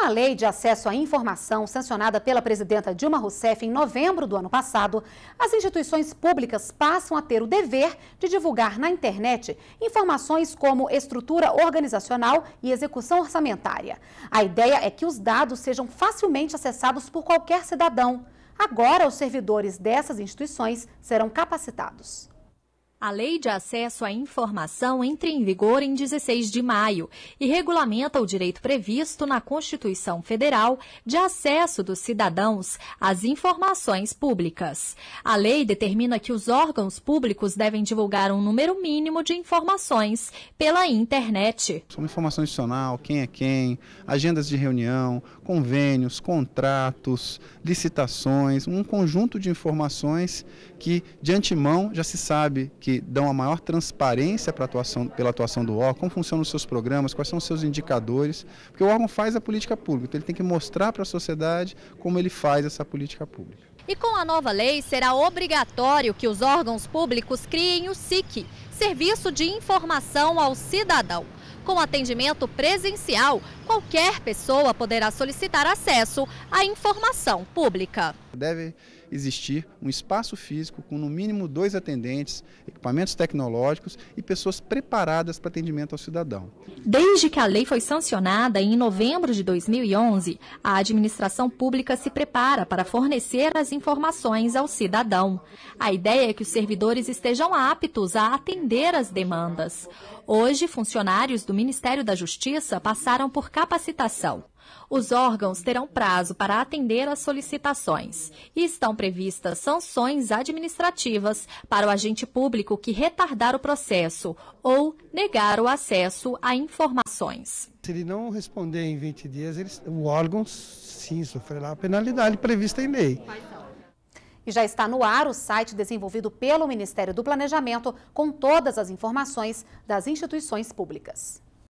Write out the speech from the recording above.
Com a Lei de Acesso à Informação, sancionada pela presidenta Dilma Rousseff em novembro do ano passado, as instituições públicas passam a ter o dever de divulgar na internet informações como estrutura organizacional e execução orçamentária. A ideia é que os dados sejam facilmente acessados por qualquer cidadão. Agora, os servidores dessas instituições serão capacitados. A Lei de Acesso à Informação entra em vigor em 16 de maio e regulamenta o direito previsto na Constituição Federal de acesso dos cidadãos às informações públicas. A lei determina que os órgãos públicos devem divulgar um número mínimo de informações pela internet. São informação adicional, quem é quem, agendas de reunião, convênios, contratos, licitações, um conjunto de informações que de antemão já se sabe que que dão a maior transparência atuação, pela atuação do órgão, como funcionam os seus programas, quais são os seus indicadores, porque o órgão faz a política pública, então ele tem que mostrar para a sociedade como ele faz essa política pública. E com a nova lei, será obrigatório que os órgãos públicos criem o SIC, Serviço de Informação ao Cidadão. Com atendimento presencial, qualquer pessoa poderá solicitar acesso à informação pública. Deve existir um espaço físico com no mínimo dois atendentes, equipamentos tecnológicos e pessoas preparadas para atendimento ao cidadão. Desde que a lei foi sancionada em novembro de 2011, a administração pública se prepara para fornecer as informações ao cidadão. A ideia é que os servidores estejam aptos a atender as demandas. Hoje, funcionários do Ministério da Justiça passaram por capacitação. Os órgãos terão prazo para atender às solicitações e estão previstas sanções administrativas para o agente público que retardar o processo ou negar o acesso a informações. Se ele não responder em 20 dias, ele, o órgão sim sofrerá a penalidade prevista em lei. E já está no ar o site desenvolvido pelo Ministério do Planejamento com todas as informações das instituições públicas.